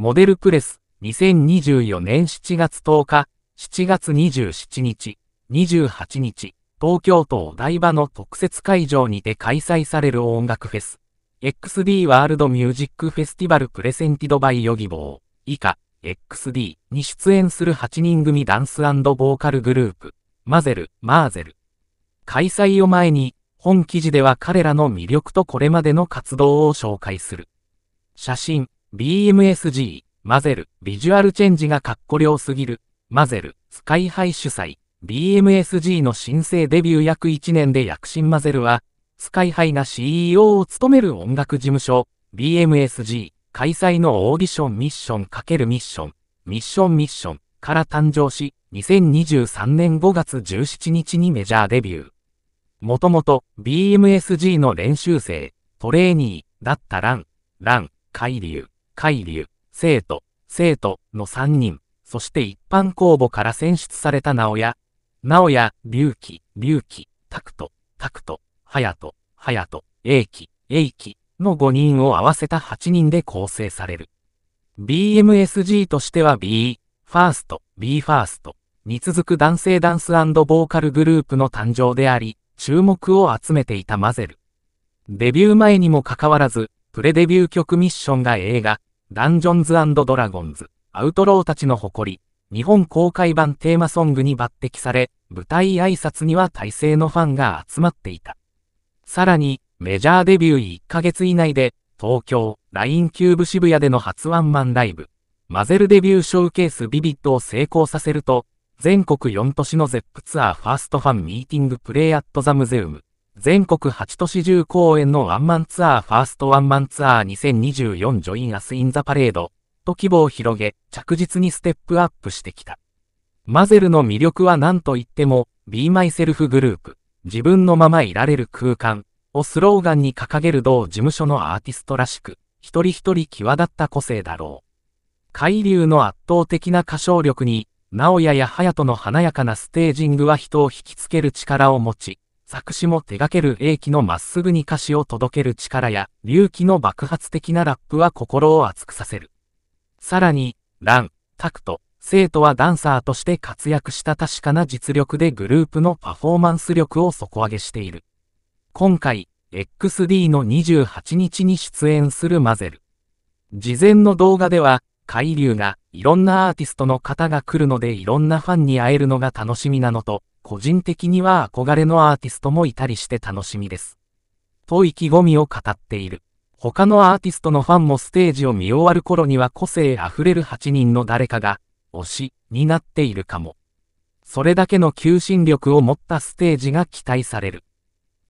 モデルプレス、2024年7月10日、7月27日、28日、東京都お台場の特設会場にて開催される音楽フェス、XD ワールドミュージックフェスティバルプレセンティドバイヨギボー、以下、XD に出演する8人組ダンスボーカルグループ、マゼル、マーゼル。開催を前に、本記事では彼らの魅力とこれまでの活動を紹介する。写真、BMSG、マゼル、ビジュアルチェンジがかっこ良すぎる、マゼル、スカイハイ主催、BMSG の新生デビュー約1年で躍進マゼルは、スカイハイが CEO を務める音楽事務所、BMSG 開催のオーディションミッション×ミッション、ミッションミッションから誕生し、2023年5月17日にメジャーデビュー。もともと BMSG の練習生、トレーニーだったラン、ラン、海流。海流、生徒、生徒の3人、そして一般公募から選出された直屋、直屋、隆起、隆起、拓人、拓人、隼人、隼人、英樹、英樹の5人を合わせた8人で構成される。BMSG としては B、ファースト、B ファーストに続く男性ダンスボーカルグループの誕生であり、注目を集めていたマゼル。デビュー前にもかかわらず、プレデビュー曲ミッションが映画、ダンジョンズドラゴンズ、アウトローたちの誇り、日本公開版テーマソングに抜擢され、舞台挨拶には大勢のファンが集まっていた。さらに、メジャーデビュー1ヶ月以内で、東京、ラインキューブ渋谷での初ワンマンライブ、マゼルデビューショーケースビビットを成功させると、全国4都市のゼップツアーファーストファンミーティングプレイアットザムゼウム、全国8都市10公演のワンマンツアーファーストワンマンツアー2024ジョインアスインザパレードと規模を広げ着実にステップアップしてきた。マゼルの魅力は何と言っても Be Myself グループ自分のままいられる空間をスローガンに掲げる同事務所のアーティストらしく一人一人際立った個性だろう。海流の圧倒的な歌唱力に、直哉や隼人の華やかなステージングは人を引きつける力を持ち、作詞も手掛ける英気のまっすぐに歌詞を届ける力や、隆起の爆発的なラップは心を熱くさせる。さらに、ラン、タクト、生徒はダンサーとして活躍した確かな実力でグループのパフォーマンス力を底上げしている。今回、XD の28日に出演するマゼル。事前の動画では、海流がいろんなアーティストの方が来るのでいろんなファンに会えるのが楽しみなのと、個人的には憧れのアーティストもいたりして楽しみです。と意気込みを語っている。他のアーティストのファンもステージを見終わる頃には個性あふれる8人の誰かが、推し、になっているかも。それだけの求心力を持ったステージが期待される。